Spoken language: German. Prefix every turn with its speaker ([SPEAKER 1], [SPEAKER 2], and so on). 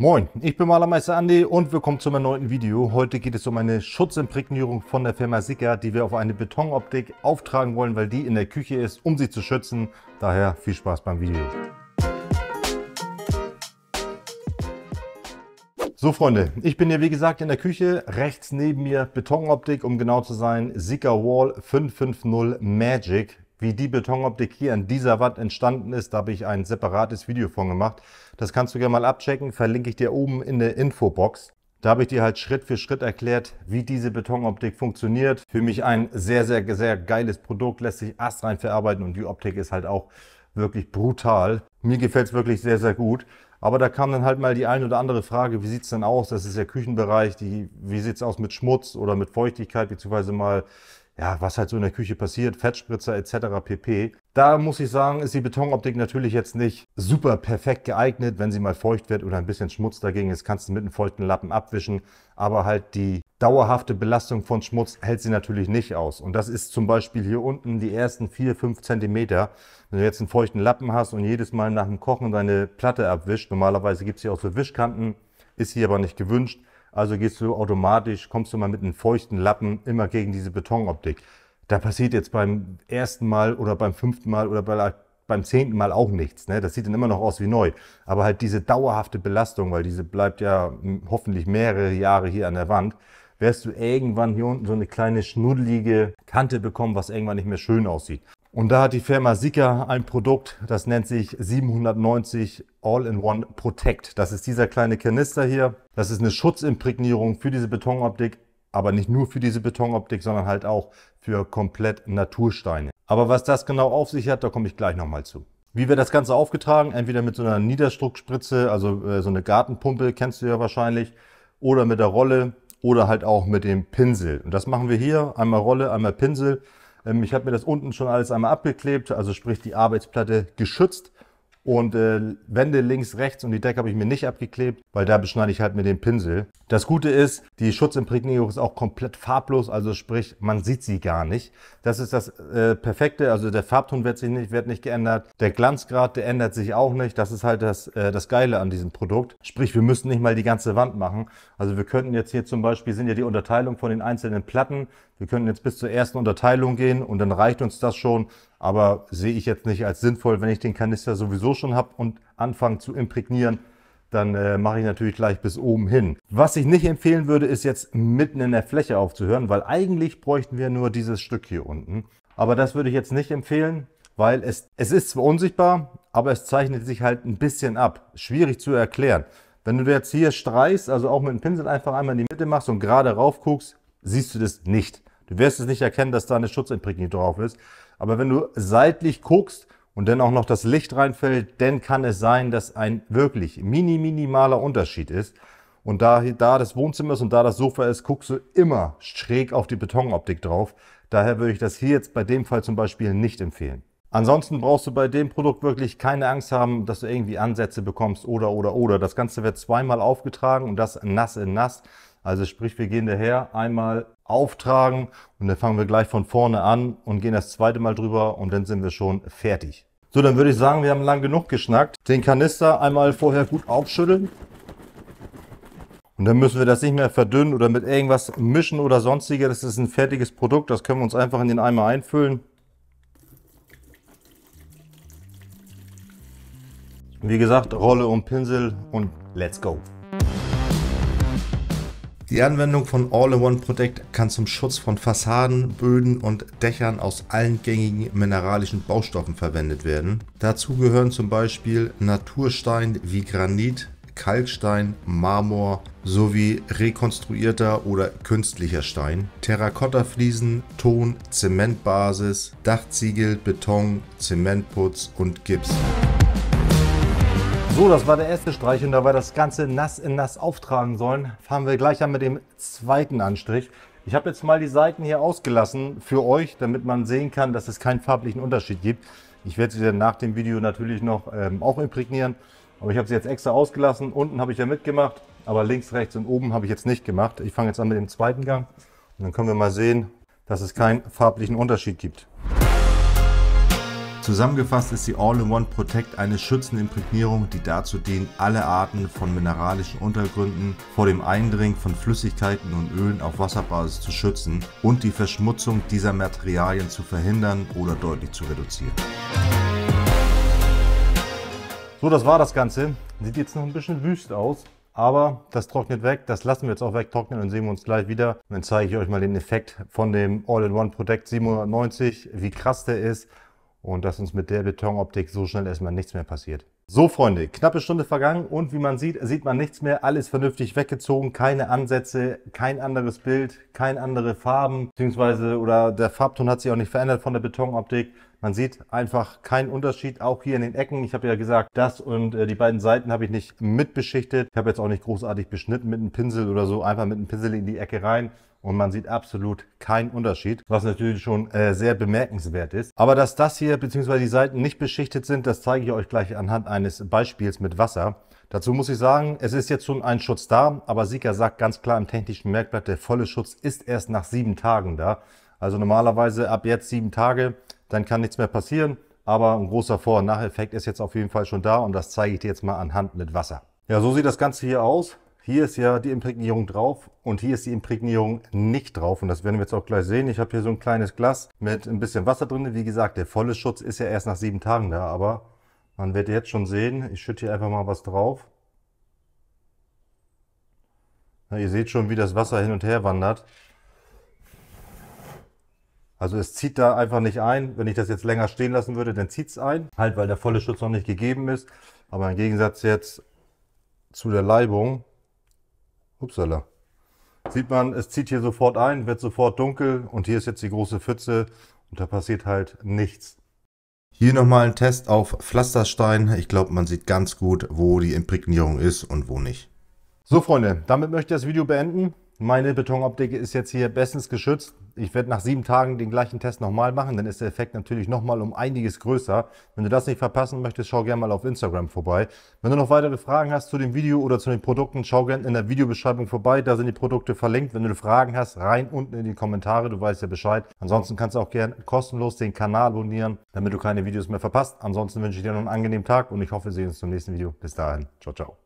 [SPEAKER 1] Moin, ich bin Malermeister Andi und willkommen zum erneuten Video. Heute geht es um eine Schutzimprägnierung von der Firma Sika, die wir auf eine Betonoptik auftragen wollen, weil die in der Küche ist, um sie zu schützen. Daher viel Spaß beim Video. So Freunde, ich bin hier wie gesagt in der Küche, rechts neben mir Betonoptik, um genau zu sein, Sika Wall 550 Magic. Wie die Betonoptik hier an dieser Watt entstanden ist, da habe ich ein separates Video von gemacht. Das kannst du gerne mal abchecken, verlinke ich dir oben in der Infobox. Da habe ich dir halt Schritt für Schritt erklärt, wie diese Betonoptik funktioniert. Für mich ein sehr, sehr, sehr geiles Produkt, lässt sich astrein verarbeiten und die Optik ist halt auch wirklich brutal. Mir gefällt es wirklich sehr, sehr gut. Aber da kam dann halt mal die ein oder andere Frage, wie sieht es denn aus? Das ist der Küchenbereich, die, wie sieht es aus mit Schmutz oder mit Feuchtigkeit, beziehungsweise mal ja, was halt so in der Küche passiert, Fettspritzer etc. pp. Da muss ich sagen, ist die Betonoptik natürlich jetzt nicht super perfekt geeignet, wenn sie mal feucht wird oder ein bisschen Schmutz dagegen ist, kannst du mit einem feuchten Lappen abwischen, aber halt die dauerhafte Belastung von Schmutz hält sie natürlich nicht aus. Und das ist zum Beispiel hier unten die ersten 4, 5 Zentimeter. Wenn du jetzt einen feuchten Lappen hast und jedes Mal nach dem Kochen deine Platte abwischt, normalerweise gibt es hier auch so Wischkanten, ist hier aber nicht gewünscht, also gehst du automatisch, kommst du mal mit einem feuchten Lappen immer gegen diese Betonoptik. Da passiert jetzt beim ersten Mal oder beim fünften Mal oder bei, beim zehnten Mal auch nichts. Ne? Das sieht dann immer noch aus wie neu. Aber halt diese dauerhafte Belastung, weil diese bleibt ja hm, hoffentlich mehrere Jahre hier an der Wand, wirst du irgendwann hier unten so eine kleine schnuddelige Kante bekommen, was irgendwann nicht mehr schön aussieht. Und da hat die Firma Sika ein Produkt, das nennt sich 790 All-in-One Protect. Das ist dieser kleine Kanister hier. Das ist eine Schutzimprägnierung für diese Betonoptik, aber nicht nur für diese Betonoptik, sondern halt auch für komplett Natursteine. Aber was das genau auf sich hat, da komme ich gleich nochmal zu. Wie wird das Ganze aufgetragen? Entweder mit so einer Niederdruckspritze, also äh, so eine Gartenpumpe, kennst du ja wahrscheinlich, oder mit der Rolle oder halt auch mit dem Pinsel. Und das machen wir hier, einmal Rolle, einmal Pinsel. Ähm, ich habe mir das unten schon alles einmal abgeklebt, also sprich die Arbeitsplatte geschützt. Und äh, Wände links, rechts und die Decke habe ich mir nicht abgeklebt, weil da beschneide ich halt mit dem Pinsel. Das Gute ist, die Schutzimprägnierung ist auch komplett farblos, also sprich, man sieht sie gar nicht. Das ist das äh, Perfekte, also der Farbton wird sich nicht, wird nicht geändert. Der Glanzgrad, der ändert sich auch nicht. Das ist halt das, äh, das Geile an diesem Produkt. Sprich, wir müssen nicht mal die ganze Wand machen. Also wir könnten jetzt hier zum Beispiel, sind ja die Unterteilung von den einzelnen Platten. Wir könnten jetzt bis zur ersten Unterteilung gehen und dann reicht uns das schon. Aber sehe ich jetzt nicht als sinnvoll, wenn ich den Kanister sowieso schon habe und anfange zu imprägnieren, dann äh, mache ich natürlich gleich bis oben hin. Was ich nicht empfehlen würde, ist jetzt mitten in der Fläche aufzuhören, weil eigentlich bräuchten wir nur dieses Stück hier unten. Aber das würde ich jetzt nicht empfehlen, weil es, es ist zwar unsichtbar, aber es zeichnet sich halt ein bisschen ab. Schwierig zu erklären. Wenn du jetzt hier streichst, also auch mit dem Pinsel einfach einmal in die Mitte machst und gerade rauf guckst, siehst du das nicht. Du wirst es nicht erkennen, dass da eine Schutzimpregnierung drauf ist. Aber wenn du seitlich guckst und dann auch noch das Licht reinfällt, dann kann es sein, dass ein wirklich mini, minimaler Unterschied ist. Und da, da das Wohnzimmer ist und da das Sofa ist, guckst du immer schräg auf die Betonoptik drauf. Daher würde ich das hier jetzt bei dem Fall zum Beispiel nicht empfehlen. Ansonsten brauchst du bei dem Produkt wirklich keine Angst haben, dass du irgendwie Ansätze bekommst oder, oder, oder. Das Ganze wird zweimal aufgetragen und das nass in nass. Also sprich, wir gehen daher einmal auftragen und dann fangen wir gleich von vorne an und gehen das zweite Mal drüber und dann sind wir schon fertig. So, dann würde ich sagen, wir haben lang genug geschnackt. Den Kanister einmal vorher gut aufschütteln. Und dann müssen wir das nicht mehr verdünnen oder mit irgendwas mischen oder sonstiger. Das ist ein fertiges Produkt, das können wir uns einfach in den Eimer einfüllen. Wie gesagt, Rolle und Pinsel und let's go. Die Anwendung von All-in-One Protect kann zum Schutz von Fassaden, Böden und Dächern aus allen gängigen mineralischen Baustoffen verwendet werden. Dazu gehören zum Beispiel Naturstein wie Granit, Kalkstein, Marmor sowie rekonstruierter oder künstlicher Stein, Terrakottafliesen, Ton, Zementbasis, Dachziegel, Beton, Zementputz und Gips. So, das war der erste Streich und da wir das Ganze nass in nass auftragen sollen, fahren wir gleich an mit dem zweiten Anstrich. Ich habe jetzt mal die Seiten hier ausgelassen für euch, damit man sehen kann, dass es keinen farblichen Unterschied gibt. Ich werde sie dann nach dem Video natürlich noch ähm, auch imprägnieren, aber ich habe sie jetzt extra ausgelassen. Unten habe ich ja mitgemacht, aber links, rechts und oben habe ich jetzt nicht gemacht. Ich fange jetzt an mit dem zweiten Gang und dann können wir mal sehen, dass es keinen farblichen Unterschied gibt. Zusammengefasst ist die All-in-One Protect eine schützende Imprägnierung, die dazu dient, alle Arten von mineralischen Untergründen vor dem Eindringen von Flüssigkeiten und Ölen auf Wasserbasis zu schützen und die Verschmutzung dieser Materialien zu verhindern oder deutlich zu reduzieren. So, das war das Ganze. Sieht jetzt noch ein bisschen wüst aus, aber das trocknet weg. Das lassen wir jetzt auch wegtrocknen und sehen wir uns gleich wieder. Und dann zeige ich euch mal den Effekt von dem All-in-One Protect 790, wie krass der ist und dass uns mit der Betonoptik so schnell erstmal nichts mehr passiert. So Freunde, knappe Stunde vergangen und wie man sieht, sieht man nichts mehr, alles vernünftig weggezogen, keine Ansätze, kein anderes Bild, kein andere Farben, beziehungsweise oder der Farbton hat sich auch nicht verändert von der Betonoptik. Man sieht einfach keinen Unterschied, auch hier in den Ecken. Ich habe ja gesagt, das und äh, die beiden Seiten habe ich nicht mitbeschichtet. Ich habe jetzt auch nicht großartig beschnitten mit einem Pinsel oder so, einfach mit einem Pinsel in die Ecke rein und man sieht absolut keinen Unterschied, was natürlich schon äh, sehr bemerkenswert ist. Aber dass das hier bzw. die Seiten nicht beschichtet sind, das zeige ich euch gleich anhand eines Beispiels mit Wasser. Dazu muss ich sagen, es ist jetzt schon ein Schutz da, aber Sika sagt ganz klar im technischen Merkblatt, der volle Schutz ist erst nach sieben Tagen da. Also normalerweise ab jetzt sieben Tage, dann kann nichts mehr passieren, aber ein großer Vor- und Nacheffekt ist jetzt auf jeden Fall schon da und das zeige ich dir jetzt mal anhand mit Wasser. Ja, so sieht das Ganze hier aus. Hier ist ja die Imprägnierung drauf und hier ist die Imprägnierung nicht drauf. Und das werden wir jetzt auch gleich sehen. Ich habe hier so ein kleines Glas mit ein bisschen Wasser drin. Wie gesagt, der volle Schutz ist ja erst nach sieben Tagen da, aber man wird jetzt schon sehen. Ich schütte hier einfach mal was drauf. Na, ihr seht schon, wie das Wasser hin und her wandert. Also es zieht da einfach nicht ein. Wenn ich das jetzt länger stehen lassen würde, dann zieht es ein. Halt, weil der volle Schutz noch nicht gegeben ist. Aber im Gegensatz jetzt zu der Leibung Upsala. Sieht man, es zieht hier sofort ein, wird sofort dunkel und hier ist jetzt die große Pfütze und da passiert halt nichts. Hier nochmal ein Test auf Pflasterstein. Ich glaube, man sieht ganz gut, wo die Imprägnierung ist und wo nicht. So Freunde, damit möchte ich das Video beenden. Meine Betonoptik ist jetzt hier bestens geschützt. Ich werde nach sieben Tagen den gleichen Test nochmal machen, dann ist der Effekt natürlich nochmal um einiges größer. Wenn du das nicht verpassen möchtest, schau gerne mal auf Instagram vorbei. Wenn du noch weitere Fragen hast zu dem Video oder zu den Produkten, schau gerne in der Videobeschreibung vorbei, da sind die Produkte verlinkt. Wenn du Fragen hast, rein unten in die Kommentare, du weißt ja Bescheid. Ansonsten kannst du auch gerne kostenlos den Kanal abonnieren, damit du keine Videos mehr verpasst. Ansonsten wünsche ich dir noch einen angenehmen Tag und ich hoffe, wir sehen uns zum nächsten Video. Bis dahin, ciao, ciao.